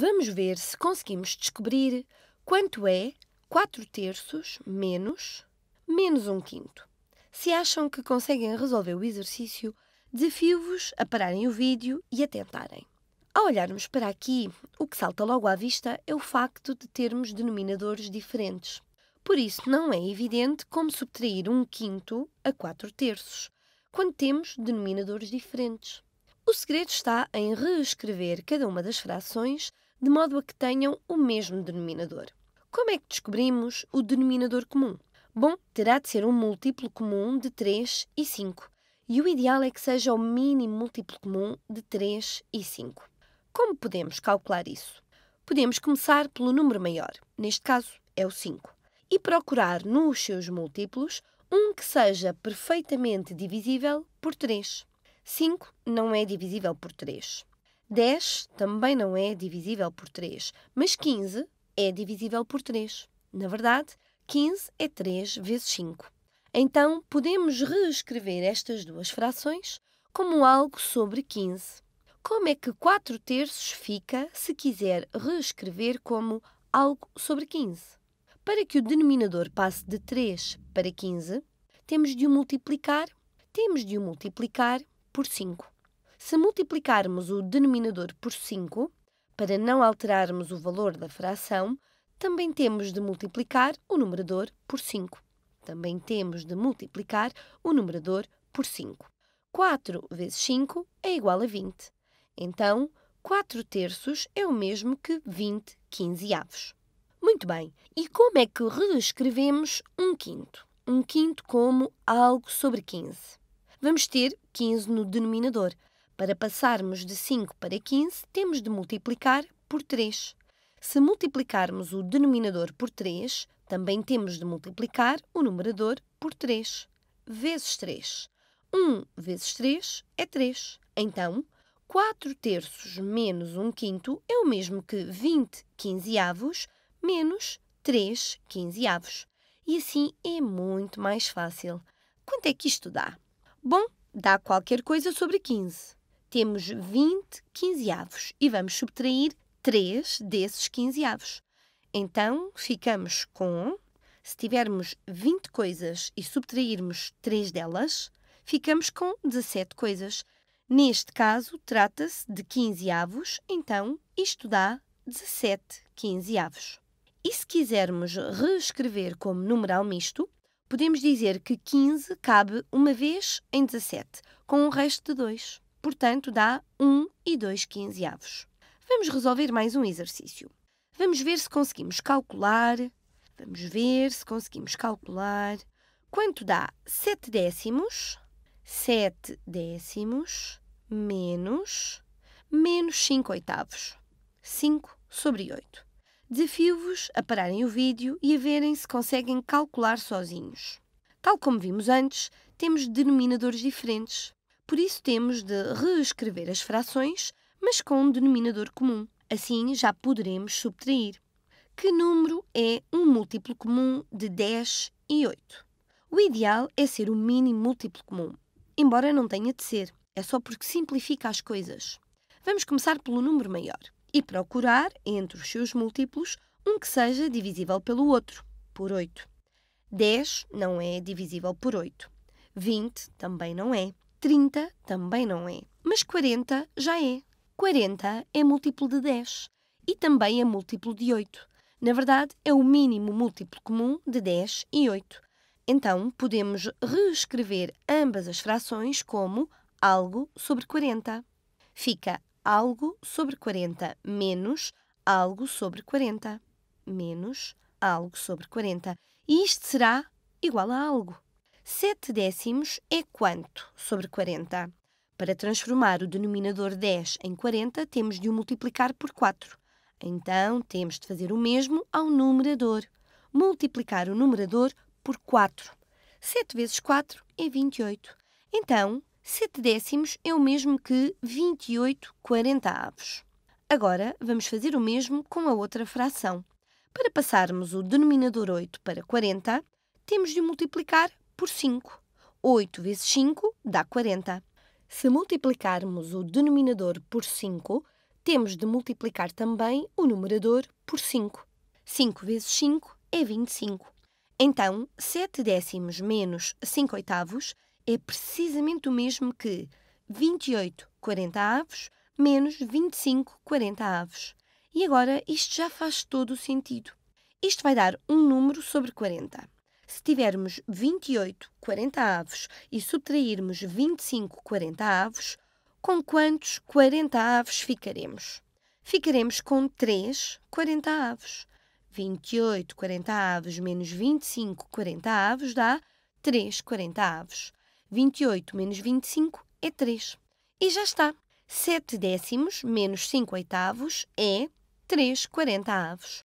Vamos ver se conseguimos descobrir quanto é 4 terços menos menos 1 quinto. Se acham que conseguem resolver o exercício, desafio-vos a pararem o vídeo e a tentarem. Ao olharmos para aqui, o que salta logo à vista é o facto de termos denominadores diferentes. Por isso, não é evidente como subtrair um quinto a quatro terços, quando temos denominadores diferentes. O segredo está em reescrever cada uma das frações de modo a que tenham o mesmo denominador. Como é que descobrimos o denominador comum? Bom, terá de ser um múltiplo comum de 3 e 5, e o ideal é que seja o mínimo múltiplo comum de 3 e 5. Como podemos calcular isso? Podemos começar pelo número maior, neste caso é o 5, e procurar nos seus múltiplos um que seja perfeitamente divisível por 3. 5 não é divisível por 3. 10 também não é divisível por 3, mas 15 é divisível por 3. Na verdade, 15 é 3 vezes 5. Então, podemos reescrever estas duas frações como algo sobre 15. Como é que 4 terços fica se quiser reescrever como algo sobre 15? Para que o denominador passe de 3 para 15, temos de o multiplicar, temos de o multiplicar por 5. Se multiplicarmos o denominador por 5, para não alterarmos o valor da fração, também temos de multiplicar o numerador por 5. Também temos de multiplicar o numerador por 5. 4 vezes 5 é igual a 20. Então, 4 terços é o mesmo que 20 quinzeavos. Muito bem, e como é que reescrevemos um quinto? Um quinto como algo sobre 15. Vamos ter 15 no denominador, para passarmos de 5 para 15, temos de multiplicar por 3. Se multiplicarmos o denominador por 3, também temos de multiplicar o numerador por 3. Vezes 3. 1 vezes 3 é 3. Então, 4 terços menos 1 quinto é o mesmo que 20 quinzeavos menos 3 quinzeavos. E assim é muito mais fácil. Quanto é que isto dá? Bom, dá qualquer coisa sobre 15 temos 20 quinzeavos e vamos subtrair 3 desses quinzeavos. Então, ficamos com, se tivermos 20 coisas e subtrairmos 3 delas, ficamos com 17 coisas. Neste caso, trata-se de quinzeavos, então isto dá 17 quinzeavos. E se quisermos reescrever como numeral misto, podemos dizer que 15 cabe uma vez em 17, com o resto de 2. Portanto, dá 1 e 2 quinzeavos. Vamos resolver mais um exercício. Vamos ver se conseguimos calcular. Vamos ver se conseguimos calcular. Quanto dá 7 décimos? 7 décimos menos menos 5 oitavos. 5 sobre 8. Desafio-vos a pararem o vídeo e a verem se conseguem calcular sozinhos. Tal como vimos antes, temos denominadores diferentes. Por isso temos de reescrever as frações, mas com um denominador comum. Assim já poderemos subtrair. Que número é um múltiplo comum de 10 e 8? O ideal é ser o mínimo múltiplo comum, embora não tenha de ser. É só porque simplifica as coisas. Vamos começar pelo número maior e procurar, entre os seus múltiplos, um que seja divisível pelo outro, por 8. 10 não é divisível por 8. 20 também não é. 30 também não é. Mas 40 já é. 40 é múltiplo de 10 e também é múltiplo de 8. Na verdade, é o mínimo múltiplo comum de 10 e 8. Então, podemos reescrever ambas as frações como algo sobre 40. Fica algo sobre 40 menos algo sobre 40 menos algo sobre 40. E isto será igual a algo. 7 décimos é quanto sobre 40? Para transformar o denominador 10 em 40, temos de o multiplicar por 4. Então, temos de fazer o mesmo ao numerador. Multiplicar o numerador por 4. 7 vezes 4 é 28. Então, 7 décimos é o mesmo que 28 avos. Agora, vamos fazer o mesmo com a outra fração. Para passarmos o denominador 8 para 40, temos de multiplicar por 5. 8 vezes 5 dá 40. Se multiplicarmos o denominador por 5, temos de multiplicar também o numerador por 5. 5 vezes 5 é 25. Então, 7 décimos menos 5 oitavos é precisamente o mesmo que 28 40 avos menos 25 40 avos. E agora isto já faz todo o sentido. Isto vai dar um número sobre 40. Se tivermos 28 40 avos e subtrairmos 25 40 avos, com quantos 40 avos ficaremos? Ficaremos com 3 40 avos. 28 40 avos menos 25 40 avos dá 3 40 avos. 28 menos 25 é 3. E já está. 7 décimos menos 5 oitavos é 3 40 avos.